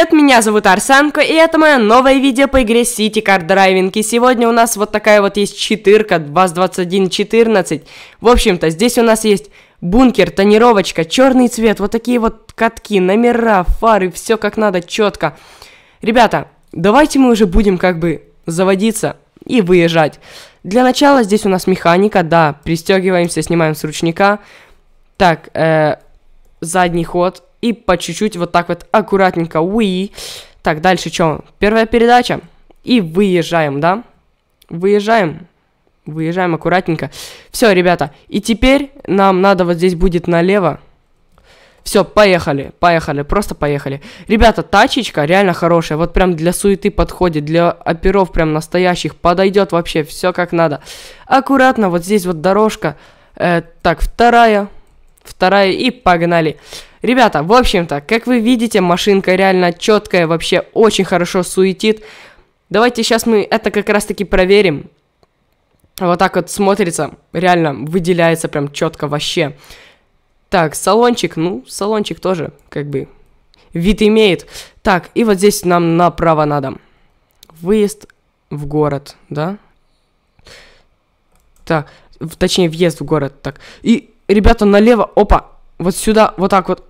привет, меня зовут Арсанко, и это мое новое видео по игре City Car Driving. И сегодня у нас вот такая вот есть четырка баз 2114. В общем-то, здесь у нас есть бункер, тонировочка, черный цвет, вот такие вот катки, номера, фары, все как надо, четко. Ребята, давайте мы уже будем как бы заводиться и выезжать. Для начала здесь у нас механика, да, пристегиваемся, снимаем с ручника. Так, э, задний ход, и по чуть-чуть вот так вот аккуратненько. Уи. Так, дальше что? Первая передача. И выезжаем, да? Выезжаем. Выезжаем аккуратненько. Все, ребята. И теперь нам надо вот здесь будет налево. Все, поехали, поехали, просто поехали. Ребята, тачечка реально хорошая, вот прям для суеты подходит, для оперов прям настоящих, подойдет вообще, все как надо. Аккуратно, вот здесь вот дорожка. Э, так, вторая, вторая и погнали. Ребята, в общем-то, как вы видите, машинка реально четкая, вообще очень хорошо суетит. Давайте сейчас мы это как раз таки проверим. Вот так вот смотрится, реально выделяется прям четко вообще. Так, салончик, ну, салончик тоже, как бы, вид имеет. Так, и вот здесь нам направо надо. Выезд в город, да? Так, точнее, въезд в город, так. И ребята, налево, опа, вот сюда, вот так вот,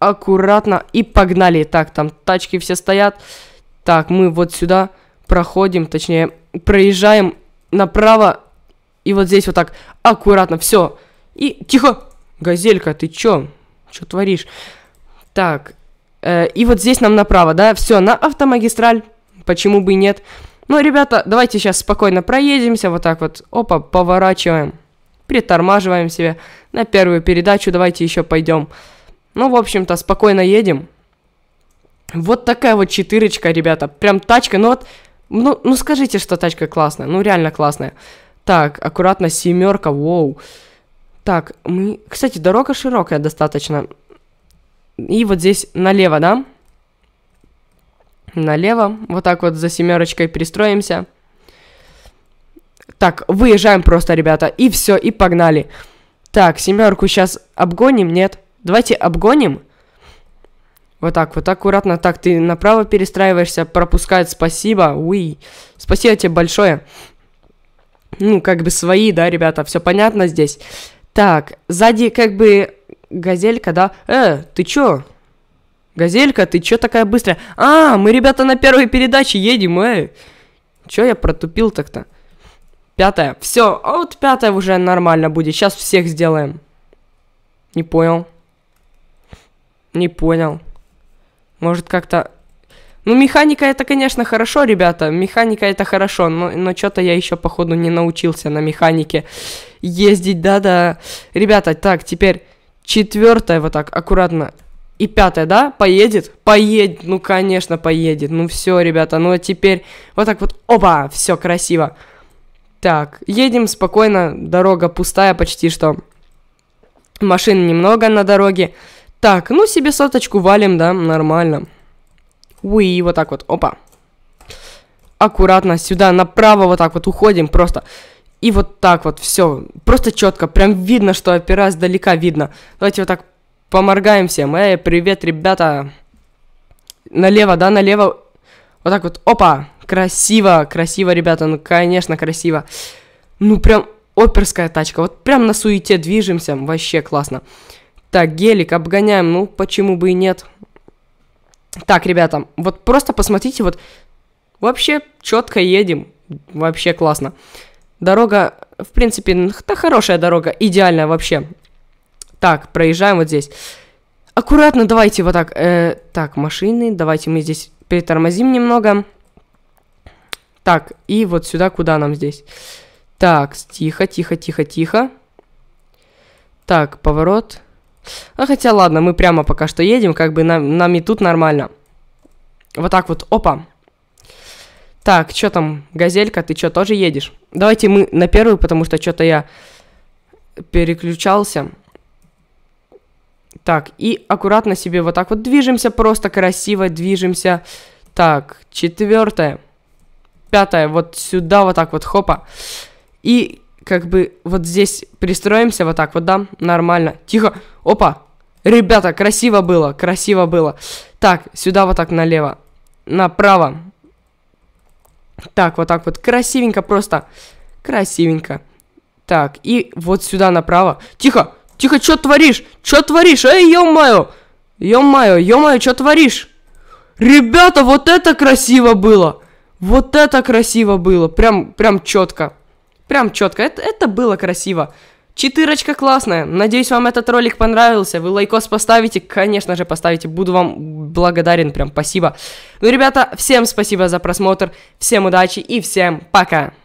аккуратно, и погнали. Так, там тачки все стоят. Так, мы вот сюда проходим, точнее, проезжаем направо, и вот здесь вот так, аккуратно, все. И, тихо, газелька, ты чё? Чё творишь? Так, э, и вот здесь нам направо, да, все, на автомагистраль, почему бы и нет. Ну, ребята, давайте сейчас спокойно проедемся, вот так вот, опа, поворачиваем притормаживаем себе. На первую передачу давайте еще пойдем. Ну, в общем-то, спокойно едем. Вот такая вот четырочка, ребята. Прям тачка, ну вот... Ну, ну скажите, что тачка классная. Ну, реально классная. Так, аккуратно, семерка, воу. Так, мы... Кстати, дорога широкая достаточно. И вот здесь налево, да? Налево. Вот так вот за семерочкой пристроимся. Так, выезжаем просто, ребята. И все, и погнали. Так, семерку сейчас обгоним, нет? Давайте обгоним. Вот так, вот так аккуратно. Так, ты направо перестраиваешься, пропускает, спасибо. Уи. Спасибо тебе большое. Ну, как бы свои, да, ребята, все понятно здесь. Так, сзади как бы газелька, да? Э, ты чё? Газелька, ты чё такая быстрая? А, мы, ребята, на первой передаче едем, э. Чё я протупил так-то? Пятое. Все, а вот пятое уже нормально будет. Сейчас всех сделаем. Не понял. Не понял. Может как-то... Ну, механика это, конечно, хорошо, ребята. Механика это хорошо, но, но что-то я еще, походу, не научился на механике ездить, да-да. Ребята, так, теперь четвертое вот так, аккуратно. И пятое, да? Поедет? Поедет, ну, конечно, поедет. Ну, все, ребята, ну, а теперь вот так вот, опа, все красиво. Так, едем спокойно, дорога пустая почти что. Машин немного на дороге. Так, ну себе соточку валим, да, нормально. Уи, вот так вот, опа. Аккуратно сюда, направо вот так вот уходим просто. И вот так вот, все, просто четко, прям видно, что опера сдалека видно. Давайте вот так поморгаем всем. Эй, привет, ребята. Налево, да, налево. Вот так вот, опа. Красиво, красиво, ребята, ну, конечно, красиво. Ну, прям оперская тачка. Вот прям на суете движемся, вообще классно. Так, гелик обгоняем, ну, почему бы и нет. Так, ребята, вот просто посмотрите, вот вообще четко едем, вообще классно. Дорога, в принципе, да хорошая дорога, идеальная вообще. Так, проезжаем вот здесь. Аккуратно давайте вот так. Э, так, машины, давайте мы здесь притормозим немного. Так, и вот сюда, куда нам здесь? Так, тихо, тихо, тихо, тихо. Так, поворот. А хотя ладно, мы прямо пока что едем, как бы нам, нам и тут нормально. Вот так вот, опа. Так, что там, газелька, ты что, тоже едешь? Давайте мы на первую, потому что что-то я переключался. Так, и аккуратно себе вот так вот движемся, просто красиво движемся. Так, четвертое пятая вот сюда, вот так вот, хопа. И как бы вот здесь пристроимся, вот так вот, да, нормально. Тихо, опа, ребята, красиво было, красиво было. Так, сюда вот так налево, направо. Так, вот так вот, красивенько просто, красивенько. Так, и вот сюда направо. Тихо, тихо, что творишь? Что творишь? Эй, ё-моё! Ё-моё, ё-моё, что творишь? Ребята, вот это красиво было! Вот это красиво было. Прям, прям четко. Прям четко. Это, это было красиво. Четырочка классная. Надеюсь, вам этот ролик понравился. Вы лайкос поставите? Конечно же, поставите. Буду вам благодарен. Прям спасибо. Ну, ребята, всем спасибо за просмотр. Всем удачи и всем пока.